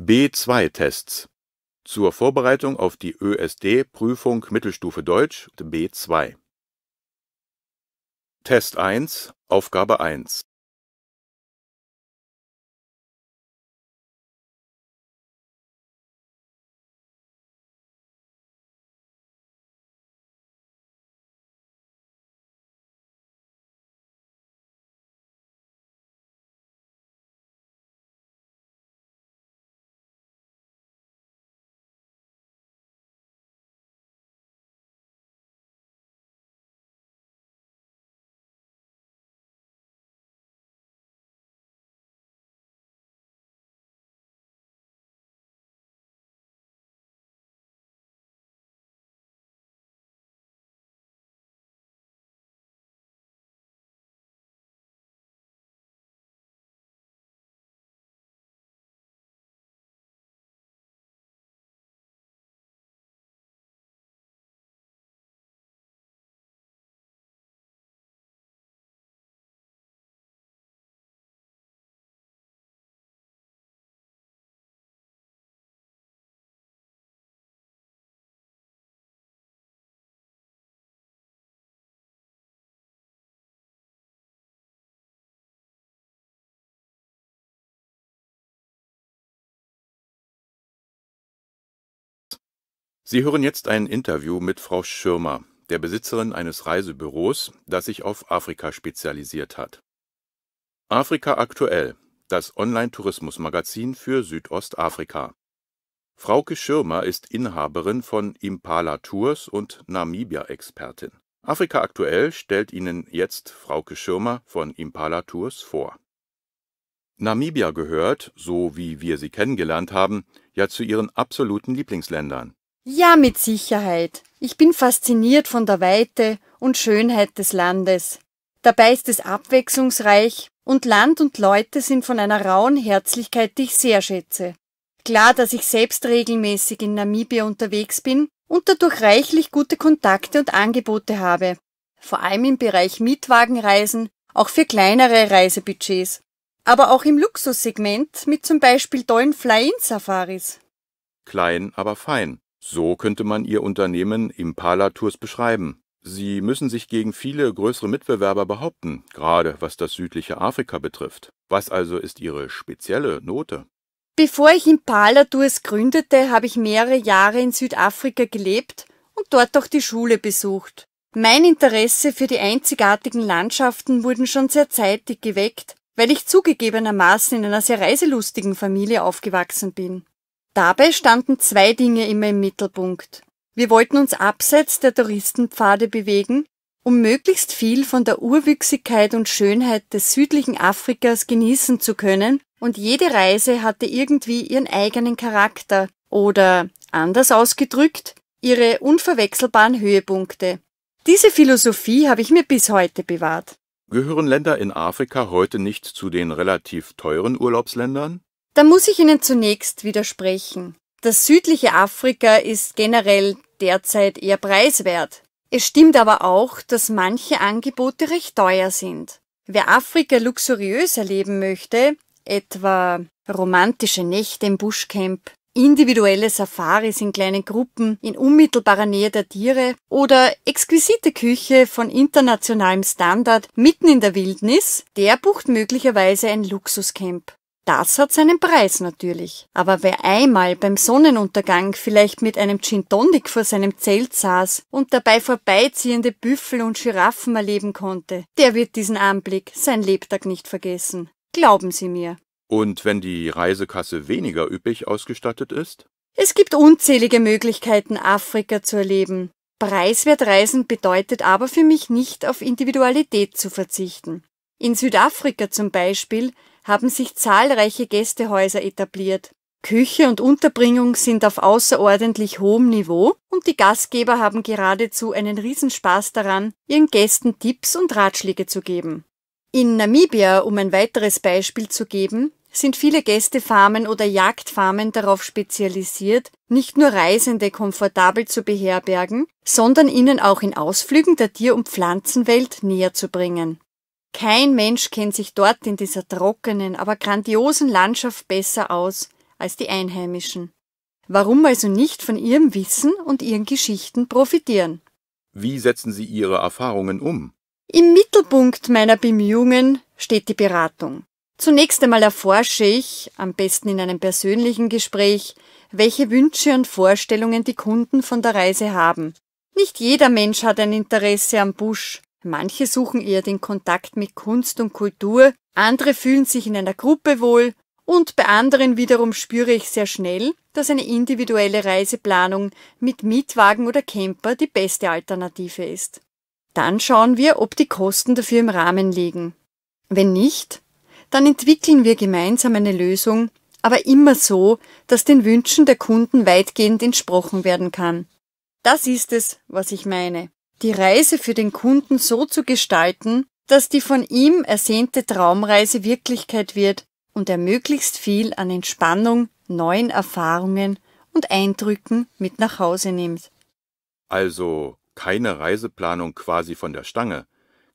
B2-Tests zur Vorbereitung auf die ÖSD-Prüfung Mittelstufe Deutsch B2. Test 1, Aufgabe 1 Sie hören jetzt ein Interview mit Frau Schirmer, der Besitzerin eines Reisebüros, das sich auf Afrika spezialisiert hat. Afrika aktuell, das Online-Tourismus-Magazin für Südostafrika. Frauke Schirmer ist Inhaberin von Impala Tours und Namibia-Expertin. Afrika aktuell stellt Ihnen jetzt Frauke Schirmer von Impala Tours vor. Namibia gehört, so wie wir sie kennengelernt haben, ja zu ihren absoluten Lieblingsländern. Ja, mit Sicherheit. Ich bin fasziniert von der Weite und Schönheit des Landes. Dabei ist es abwechslungsreich und Land und Leute sind von einer rauen Herzlichkeit, die ich sehr schätze. Klar, dass ich selbst regelmäßig in Namibia unterwegs bin und dadurch reichlich gute Kontakte und Angebote habe. Vor allem im Bereich Mietwagenreisen, auch für kleinere Reisebudgets. Aber auch im Luxussegment mit zum Beispiel tollen Fly-In-Safaris. Klein, aber fein. So könnte man ihr Unternehmen Impala Tours beschreiben. Sie müssen sich gegen viele größere Mitbewerber behaupten, gerade was das südliche Afrika betrifft. Was also ist Ihre spezielle Note? Bevor ich Impala Tours gründete, habe ich mehrere Jahre in Südafrika gelebt und dort auch die Schule besucht. Mein Interesse für die einzigartigen Landschaften wurden schon sehr zeitig geweckt, weil ich zugegebenermaßen in einer sehr reiselustigen Familie aufgewachsen bin. Dabei standen zwei Dinge immer im Mittelpunkt. Wir wollten uns abseits der Touristenpfade bewegen, um möglichst viel von der Urwüchsigkeit und Schönheit des südlichen Afrikas genießen zu können, und jede Reise hatte irgendwie ihren eigenen Charakter oder, anders ausgedrückt, ihre unverwechselbaren Höhepunkte. Diese Philosophie habe ich mir bis heute bewahrt. Gehören Länder in Afrika heute nicht zu den relativ teuren Urlaubsländern? Da muss ich Ihnen zunächst widersprechen. Das südliche Afrika ist generell derzeit eher preiswert. Es stimmt aber auch, dass manche Angebote recht teuer sind. Wer Afrika luxuriös erleben möchte, etwa romantische Nächte im Buschcamp, individuelle Safaris in kleinen Gruppen in unmittelbarer Nähe der Tiere oder exquisite Küche von internationalem Standard mitten in der Wildnis, der bucht möglicherweise ein Luxuscamp. Das hat seinen Preis natürlich. Aber wer einmal beim Sonnenuntergang vielleicht mit einem Gin Tonic vor seinem Zelt saß und dabei vorbeiziehende Büffel und Giraffen erleben konnte, der wird diesen Anblick sein Lebtag nicht vergessen. Glauben Sie mir. Und wenn die Reisekasse weniger üppig ausgestattet ist? Es gibt unzählige Möglichkeiten, Afrika zu erleben. Preiswert reisen bedeutet aber für mich nicht auf Individualität zu verzichten. In Südafrika zum Beispiel haben sich zahlreiche Gästehäuser etabliert. Küche und Unterbringung sind auf außerordentlich hohem Niveau und die Gastgeber haben geradezu einen Riesenspaß daran, ihren Gästen Tipps und Ratschläge zu geben. In Namibia, um ein weiteres Beispiel zu geben, sind viele Gästefarmen oder Jagdfarmen darauf spezialisiert, nicht nur Reisende komfortabel zu beherbergen, sondern ihnen auch in Ausflügen der Tier- und Pflanzenwelt näher zu bringen. Kein Mensch kennt sich dort in dieser trockenen, aber grandiosen Landschaft besser aus als die Einheimischen. Warum also nicht von ihrem Wissen und ihren Geschichten profitieren? Wie setzen Sie Ihre Erfahrungen um? Im Mittelpunkt meiner Bemühungen steht die Beratung. Zunächst einmal erforsche ich, am besten in einem persönlichen Gespräch, welche Wünsche und Vorstellungen die Kunden von der Reise haben. Nicht jeder Mensch hat ein Interesse am Busch, Manche suchen eher den Kontakt mit Kunst und Kultur, andere fühlen sich in einer Gruppe wohl und bei anderen wiederum spüre ich sehr schnell, dass eine individuelle Reiseplanung mit Mietwagen oder Camper die beste Alternative ist. Dann schauen wir, ob die Kosten dafür im Rahmen liegen. Wenn nicht, dann entwickeln wir gemeinsam eine Lösung, aber immer so, dass den Wünschen der Kunden weitgehend entsprochen werden kann. Das ist es, was ich meine die Reise für den Kunden so zu gestalten, dass die von ihm ersehnte Traumreise Wirklichkeit wird und er möglichst viel an Entspannung, neuen Erfahrungen und Eindrücken mit nach Hause nimmt. Also keine Reiseplanung quasi von der Stange,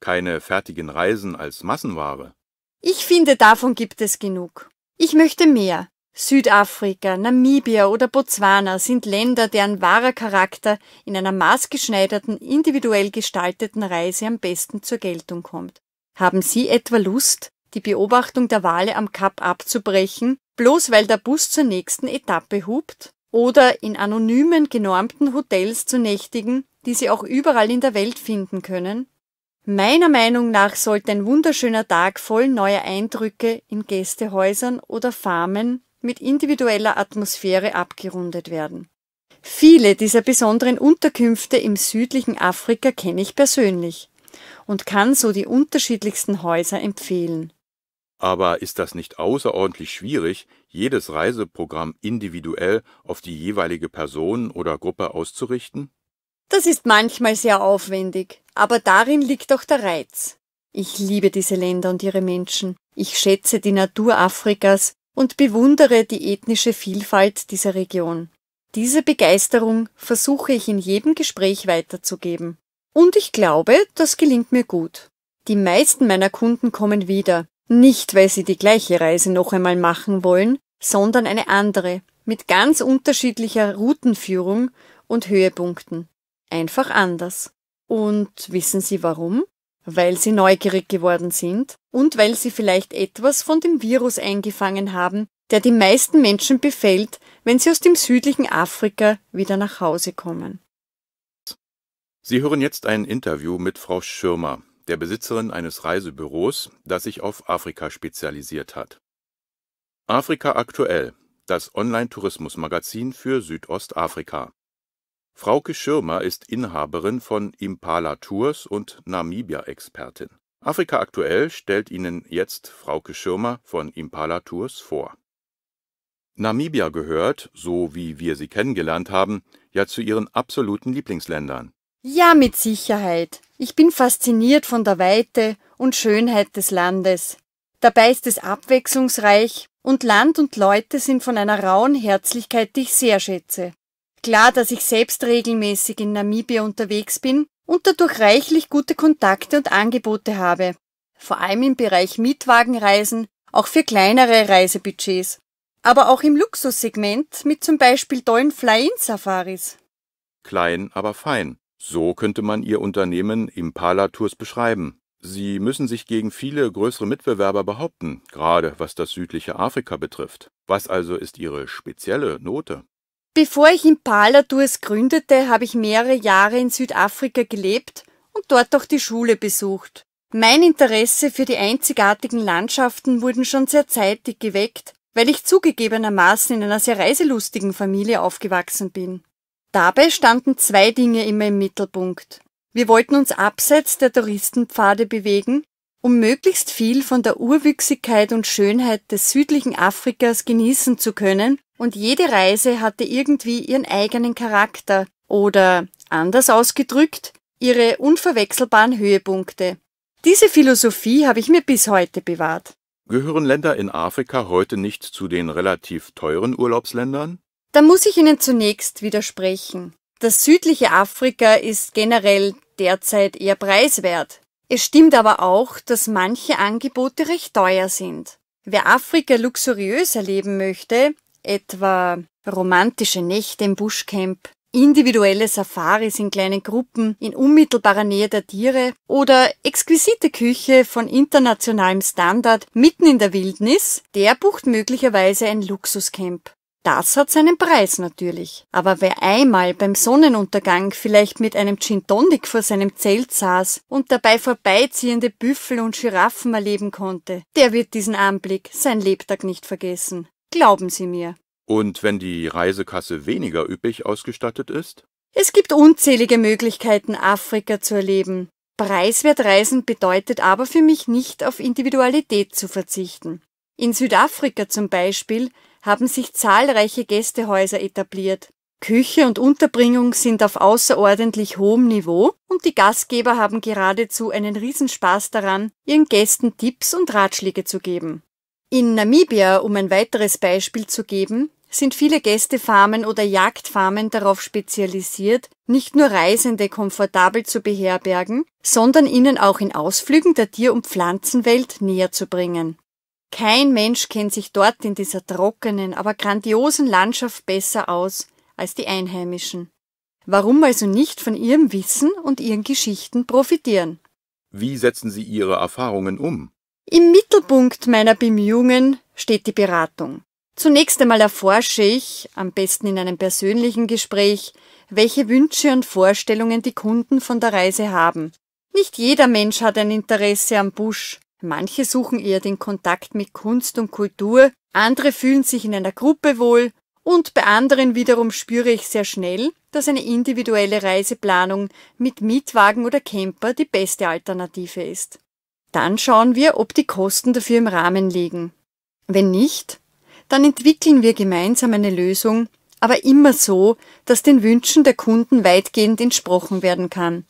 keine fertigen Reisen als Massenware. Ich finde, davon gibt es genug. Ich möchte mehr. Südafrika, Namibia oder Botswana sind Länder, deren wahrer Charakter in einer maßgeschneiderten, individuell gestalteten Reise am besten zur Geltung kommt. Haben Sie etwa Lust, die Beobachtung der Wale am Kap abzubrechen, bloß weil der Bus zur nächsten Etappe hupt? Oder in anonymen, genormten Hotels zu nächtigen, die Sie auch überall in der Welt finden können? Meiner Meinung nach sollte ein wunderschöner Tag voll neuer Eindrücke in Gästehäusern oder Farmen mit individueller Atmosphäre abgerundet werden. Viele dieser besonderen Unterkünfte im südlichen Afrika kenne ich persönlich und kann so die unterschiedlichsten Häuser empfehlen. Aber ist das nicht außerordentlich schwierig, jedes Reiseprogramm individuell auf die jeweilige Person oder Gruppe auszurichten? Das ist manchmal sehr aufwendig, aber darin liegt auch der Reiz. Ich liebe diese Länder und ihre Menschen. Ich schätze die Natur Afrikas und bewundere die ethnische Vielfalt dieser Region. Diese Begeisterung versuche ich in jedem Gespräch weiterzugeben. Und ich glaube, das gelingt mir gut. Die meisten meiner Kunden kommen wieder, nicht weil sie die gleiche Reise noch einmal machen wollen, sondern eine andere, mit ganz unterschiedlicher Routenführung und Höhepunkten. Einfach anders. Und wissen Sie warum? weil sie neugierig geworden sind und weil sie vielleicht etwas von dem Virus eingefangen haben, der die meisten Menschen befällt, wenn sie aus dem südlichen Afrika wieder nach Hause kommen. Sie hören jetzt ein Interview mit Frau Schirmer, der Besitzerin eines Reisebüros, das sich auf Afrika spezialisiert hat. Afrika aktuell, das online tourismusmagazin für Südostafrika. Frauke Schirmer ist Inhaberin von Impala Tours und Namibia-Expertin. Afrika aktuell stellt Ihnen jetzt Frauke Schirmer von Impala Tours vor. Namibia gehört, so wie wir sie kennengelernt haben, ja zu Ihren absoluten Lieblingsländern. Ja, mit Sicherheit. Ich bin fasziniert von der Weite und Schönheit des Landes. Dabei ist es abwechslungsreich und Land und Leute sind von einer rauen Herzlichkeit, die ich sehr schätze. Klar, dass ich selbst regelmäßig in Namibia unterwegs bin und dadurch reichlich gute Kontakte und Angebote habe, vor allem im Bereich Mietwagenreisen, auch für kleinere Reisebudgets, aber auch im Luxussegment mit zum Beispiel tollen Fly-In-Safaris. Klein, aber fein. So könnte man Ihr Unternehmen Impala Tours beschreiben. Sie müssen sich gegen viele größere Mitbewerber behaupten, gerade was das südliche Afrika betrifft. Was also ist Ihre spezielle Note? Bevor ich in Paladurs gründete, habe ich mehrere Jahre in Südafrika gelebt und dort auch die Schule besucht. Mein Interesse für die einzigartigen Landschaften wurden schon sehr zeitig geweckt, weil ich zugegebenermaßen in einer sehr reiselustigen Familie aufgewachsen bin. Dabei standen zwei Dinge immer im Mittelpunkt. Wir wollten uns abseits der Touristenpfade bewegen um möglichst viel von der Urwüchsigkeit und Schönheit des südlichen Afrikas genießen zu können, und jede Reise hatte irgendwie ihren eigenen Charakter oder, anders ausgedrückt, ihre unverwechselbaren Höhepunkte. Diese Philosophie habe ich mir bis heute bewahrt. Gehören Länder in Afrika heute nicht zu den relativ teuren Urlaubsländern? Da muss ich Ihnen zunächst widersprechen. Das südliche Afrika ist generell derzeit eher preiswert, es stimmt aber auch, dass manche Angebote recht teuer sind. Wer Afrika luxuriös erleben möchte, etwa romantische Nächte im Buschcamp, individuelle Safaris in kleinen Gruppen in unmittelbarer Nähe der Tiere oder exquisite Küche von internationalem Standard mitten in der Wildnis, der bucht möglicherweise ein Luxuscamp. Das hat seinen Preis natürlich. Aber wer einmal beim Sonnenuntergang vielleicht mit einem Gin Tonic vor seinem Zelt saß und dabei vorbeiziehende Büffel und Giraffen erleben konnte, der wird diesen Anblick sein Lebtag nicht vergessen. Glauben Sie mir. Und wenn die Reisekasse weniger üppig ausgestattet ist? Es gibt unzählige Möglichkeiten, Afrika zu erleben. Preiswert reisen bedeutet aber für mich nicht auf Individualität zu verzichten. In Südafrika zum Beispiel haben sich zahlreiche Gästehäuser etabliert. Küche und Unterbringung sind auf außerordentlich hohem Niveau und die Gastgeber haben geradezu einen Riesenspaß daran, ihren Gästen Tipps und Ratschläge zu geben. In Namibia, um ein weiteres Beispiel zu geben, sind viele Gästefarmen oder Jagdfarmen darauf spezialisiert, nicht nur Reisende komfortabel zu beherbergen, sondern ihnen auch in Ausflügen der Tier- und Pflanzenwelt näher zu bringen. Kein Mensch kennt sich dort in dieser trockenen, aber grandiosen Landschaft besser aus als die Einheimischen. Warum also nicht von ihrem Wissen und ihren Geschichten profitieren? Wie setzen Sie Ihre Erfahrungen um? Im Mittelpunkt meiner Bemühungen steht die Beratung. Zunächst einmal erforsche ich, am besten in einem persönlichen Gespräch, welche Wünsche und Vorstellungen die Kunden von der Reise haben. Nicht jeder Mensch hat ein Interesse am Busch, Manche suchen eher den Kontakt mit Kunst und Kultur, andere fühlen sich in einer Gruppe wohl und bei anderen wiederum spüre ich sehr schnell, dass eine individuelle Reiseplanung mit Mietwagen oder Camper die beste Alternative ist. Dann schauen wir, ob die Kosten dafür im Rahmen liegen. Wenn nicht, dann entwickeln wir gemeinsam eine Lösung, aber immer so, dass den Wünschen der Kunden weitgehend entsprochen werden kann.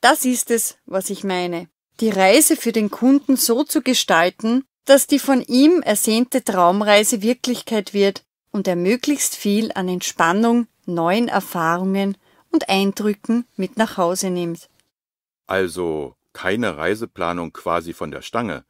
Das ist es, was ich meine die Reise für den Kunden so zu gestalten, dass die von ihm ersehnte Traumreise Wirklichkeit wird und er möglichst viel an Entspannung, neuen Erfahrungen und Eindrücken mit nach Hause nimmt. Also keine Reiseplanung quasi von der Stange,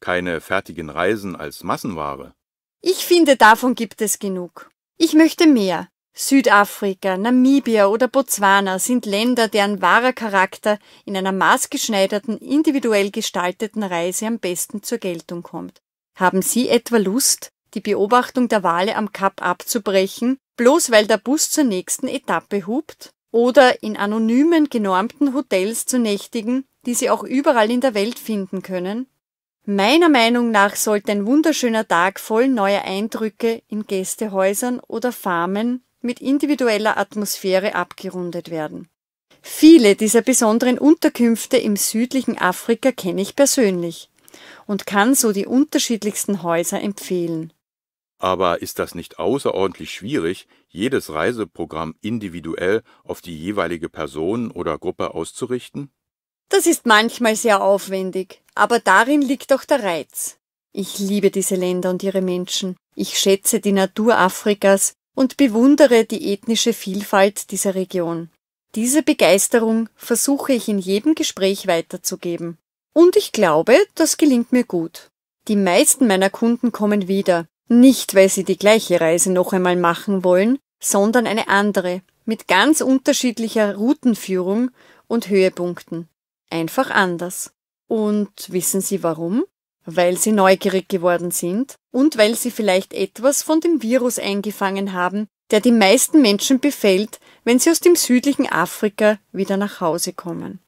keine fertigen Reisen als Massenware. Ich finde, davon gibt es genug. Ich möchte mehr. Südafrika, Namibia oder Botswana sind Länder, deren wahrer Charakter in einer maßgeschneiderten, individuell gestalteten Reise am besten zur Geltung kommt. Haben Sie etwa Lust, die Beobachtung der Wale am Kap abzubrechen, bloß weil der Bus zur nächsten Etappe hupt? Oder in anonymen, genormten Hotels zu nächtigen, die Sie auch überall in der Welt finden können? Meiner Meinung nach sollte ein wunderschöner Tag voll neuer Eindrücke in Gästehäusern oder Farmen mit individueller Atmosphäre abgerundet werden. Viele dieser besonderen Unterkünfte im südlichen Afrika kenne ich persönlich und kann so die unterschiedlichsten Häuser empfehlen. Aber ist das nicht außerordentlich schwierig, jedes Reiseprogramm individuell auf die jeweilige Person oder Gruppe auszurichten? Das ist manchmal sehr aufwendig, aber darin liegt auch der Reiz. Ich liebe diese Länder und ihre Menschen. Ich schätze die Natur Afrikas und bewundere die ethnische Vielfalt dieser Region. Diese Begeisterung versuche ich in jedem Gespräch weiterzugeben. Und ich glaube, das gelingt mir gut. Die meisten meiner Kunden kommen wieder, nicht weil sie die gleiche Reise noch einmal machen wollen, sondern eine andere, mit ganz unterschiedlicher Routenführung und Höhepunkten. Einfach anders. Und wissen Sie warum? weil sie neugierig geworden sind und weil sie vielleicht etwas von dem Virus eingefangen haben, der die meisten Menschen befällt, wenn sie aus dem südlichen Afrika wieder nach Hause kommen.